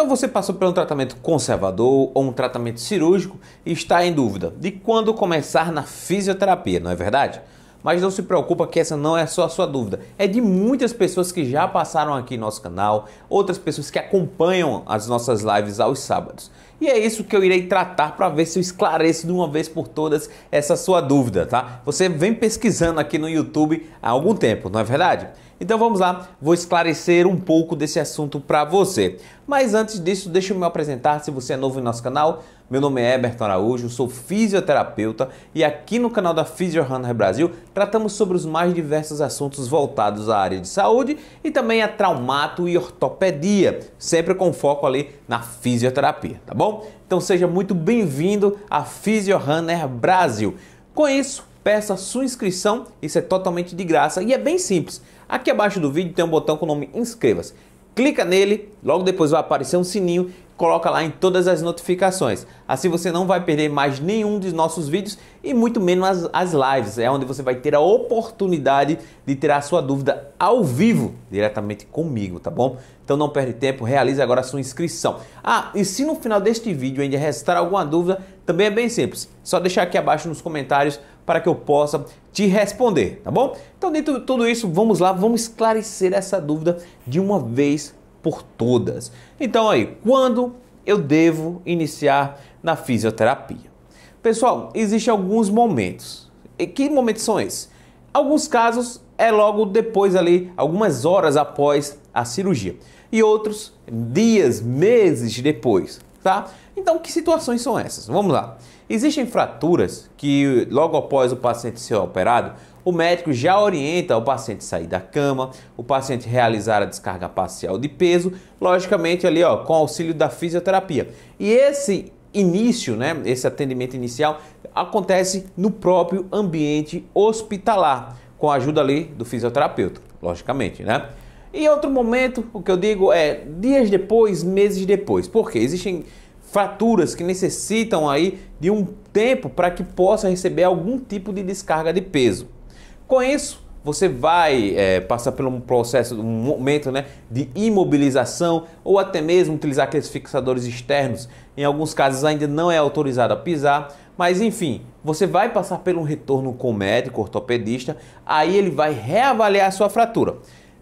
Então você passou por um tratamento conservador ou um tratamento cirúrgico e está em dúvida de quando começar na fisioterapia, não é verdade? Mas não se preocupa que essa não é só a sua dúvida. É de muitas pessoas que já passaram aqui no nosso canal, outras pessoas que acompanham as nossas lives aos sábados. E é isso que eu irei tratar para ver se eu esclareço de uma vez por todas essa sua dúvida, tá? Você vem pesquisando aqui no YouTube há algum tempo, não é verdade? Então vamos lá, vou esclarecer um pouco desse assunto para você. Mas antes disso, deixa eu me apresentar se você é novo em nosso canal. Meu nome é Eberton Araújo, sou fisioterapeuta e aqui no canal da PhysioHunter Brasil tratamos sobre os mais diversos assuntos voltados à área de saúde e também a traumato e ortopedia, sempre com foco ali na fisioterapia, tá bom? Então seja muito bem-vindo à PhysioHunter Brasil. Com isso, peça sua inscrição, isso é totalmente de graça e é bem simples. Aqui abaixo do vídeo tem um botão com o nome inscreva-se clica nele, logo depois vai aparecer um sininho, coloca lá em todas as notificações. Assim você não vai perder mais nenhum dos nossos vídeos e muito menos as, as lives, é onde você vai ter a oportunidade de tirar sua dúvida ao vivo diretamente comigo, tá bom? Então não perde tempo, realize agora a sua inscrição. Ah, e se no final deste vídeo ainda restar alguma dúvida, também é bem simples. Só deixar aqui abaixo nos comentários para que eu possa te responder, tá bom? Então, dentro de tudo isso, vamos lá, vamos esclarecer essa dúvida de uma vez por todas. Então, aí, quando eu devo iniciar na fisioterapia? Pessoal, existem alguns momentos. E que momentos são esses? Alguns casos é logo depois ali, algumas horas após a cirurgia. E outros dias, meses depois tá? Então, que situações são essas? Vamos lá. Existem fraturas que logo após o paciente ser operado, o médico já orienta o paciente sair da cama, o paciente realizar a descarga parcial de peso, logicamente ali, ó, com auxílio da fisioterapia. E esse início, né, esse atendimento inicial acontece no próprio ambiente hospitalar, com a ajuda ali do fisioterapeuta, logicamente, né? E outro momento, o que eu digo é dias depois, meses depois. Porque existem fraturas que necessitam aí de um tempo para que possa receber algum tipo de descarga de peso. Com isso, você vai é, passar por um processo, um momento né, de imobilização ou até mesmo utilizar aqueles fixadores externos. Em alguns casos ainda não é autorizado a pisar, mas enfim, você vai passar por um retorno com o médico, ortopedista, aí ele vai reavaliar a sua fratura.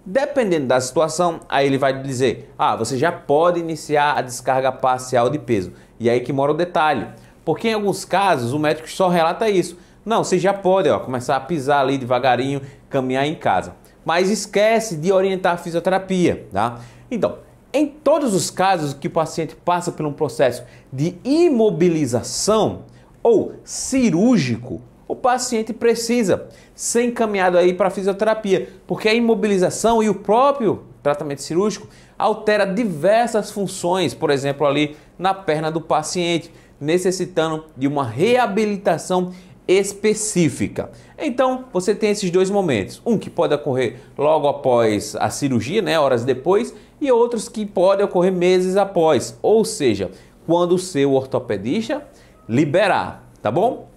Dependendo da situação, aí ele vai dizer: ah, você já pode iniciar a descarga parcial de peso. E aí que mora o detalhe, porque em alguns casos o médico só relata isso. Não, você já pode ó, começar a pisar ali devagarinho, caminhar em casa. Mas esquece de orientar a fisioterapia, tá? Então, em todos os casos que o paciente passa por um processo de imobilização ou cirúrgico, o paciente precisa ser encaminhado aí para fisioterapia, porque a imobilização e o próprio tratamento cirúrgico altera diversas funções, por exemplo, ali na perna do paciente, necessitando de uma reabilitação específica. Então, você tem esses dois momentos, um que pode ocorrer logo após a cirurgia, né, horas depois, e outros que podem ocorrer meses após, ou seja, quando o seu ortopedista liberar, tá bom?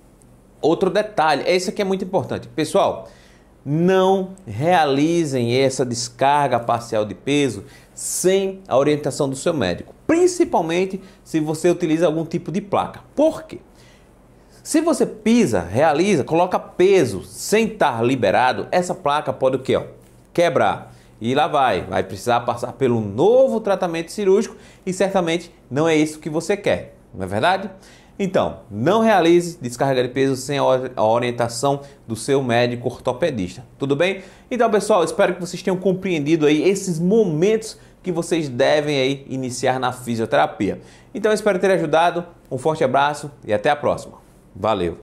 Outro detalhe, é isso que é muito importante. Pessoal, não realizem essa descarga parcial de peso sem a orientação do seu médico, principalmente se você utiliza algum tipo de placa. Por quê? Se você pisa, realiza, coloca peso sem estar liberado, essa placa pode o quê? Ó, quebrar. E lá vai, vai precisar passar pelo novo tratamento cirúrgico e certamente não é isso que você quer, não é verdade? Então, não realize descarga de peso sem a orientação do seu médico ortopedista. Tudo bem? Então, pessoal, espero que vocês tenham compreendido aí esses momentos que vocês devem aí iniciar na fisioterapia. Então, espero ter ajudado. Um forte abraço e até a próxima. Valeu.